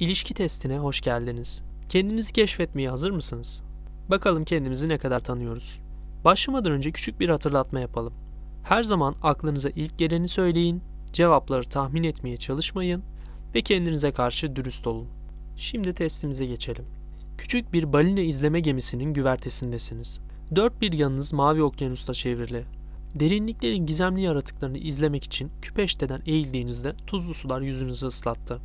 İlişki testine hoş geldiniz. Kendinizi keşfetmeye hazır mısınız? Bakalım kendimizi ne kadar tanıyoruz. Başlamadan önce küçük bir hatırlatma yapalım. Her zaman aklınıza ilk geleni söyleyin, cevapları tahmin etmeye çalışmayın ve kendinize karşı dürüst olun. Şimdi testimize geçelim. Küçük bir balina izleme gemisinin güvertesindesiniz. Dört bir yanınız mavi okyanusla çevrili. Derinliklerin gizemli yaratıklarını izlemek için küpeşteden eğildiğinizde tuzlu sular yüzünüzü ıslattı.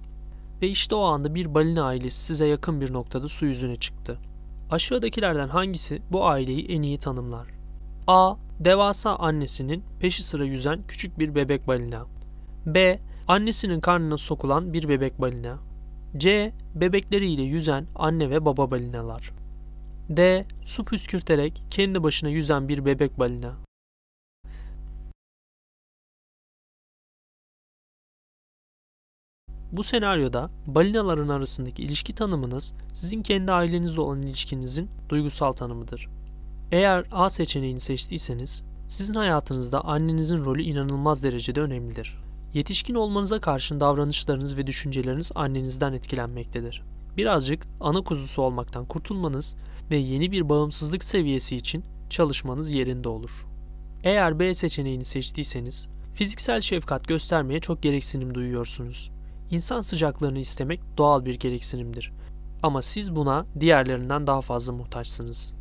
Ve işte o anda bir balina ailesi size yakın bir noktada su yüzüne çıktı. Aşağıdakilerden hangisi bu aileyi en iyi tanımlar? A. Devasa annesinin peşi sıra yüzen küçük bir bebek balina. B. Annesinin karnına sokulan bir bebek balina. C. Bebekleriyle yüzen anne ve baba balinalar. D. Su püskürterek kendi başına yüzen bir bebek balina. Bu senaryoda balinaların arasındaki ilişki tanımınız sizin kendi ailenizle olan ilişkinizin duygusal tanımıdır. Eğer A seçeneğini seçtiyseniz sizin hayatınızda annenizin rolü inanılmaz derecede önemlidir. Yetişkin olmanıza karşın davranışlarınız ve düşünceleriniz annenizden etkilenmektedir. Birazcık ana kuzusu olmaktan kurtulmanız ve yeni bir bağımsızlık seviyesi için çalışmanız yerinde olur. Eğer B seçeneğini seçtiyseniz fiziksel şefkat göstermeye çok gereksinim duyuyorsunuz. İnsan sıcaklığını istemek doğal bir gereksinimdir. Ama siz buna diğerlerinden daha fazla muhtaçsınız.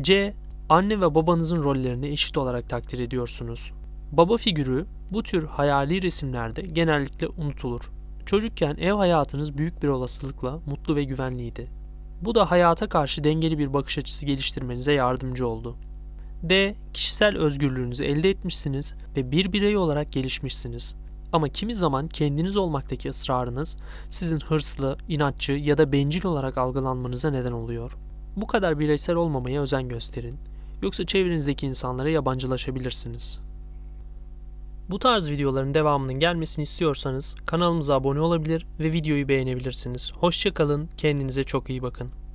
C. Anne ve babanızın rollerini eşit olarak takdir ediyorsunuz. Baba figürü bu tür hayali resimlerde genellikle unutulur. Çocukken ev hayatınız büyük bir olasılıkla mutlu ve güvenliydi. Bu da hayata karşı dengeli bir bakış açısı geliştirmenize yardımcı oldu. D. Kişisel özgürlüğünüzü elde etmişsiniz ve bir birey olarak gelişmişsiniz. Ama kimi zaman kendiniz olmaktaki ısrarınız sizin hırslı, inatçı ya da bencil olarak algılanmanıza neden oluyor. Bu kadar bireysel olmamaya özen gösterin. Yoksa çevrenizdeki insanlara yabancılaşabilirsiniz. Bu tarz videoların devamının gelmesini istiyorsanız kanalımıza abone olabilir ve videoyu beğenebilirsiniz. Hoşçakalın, kendinize çok iyi bakın.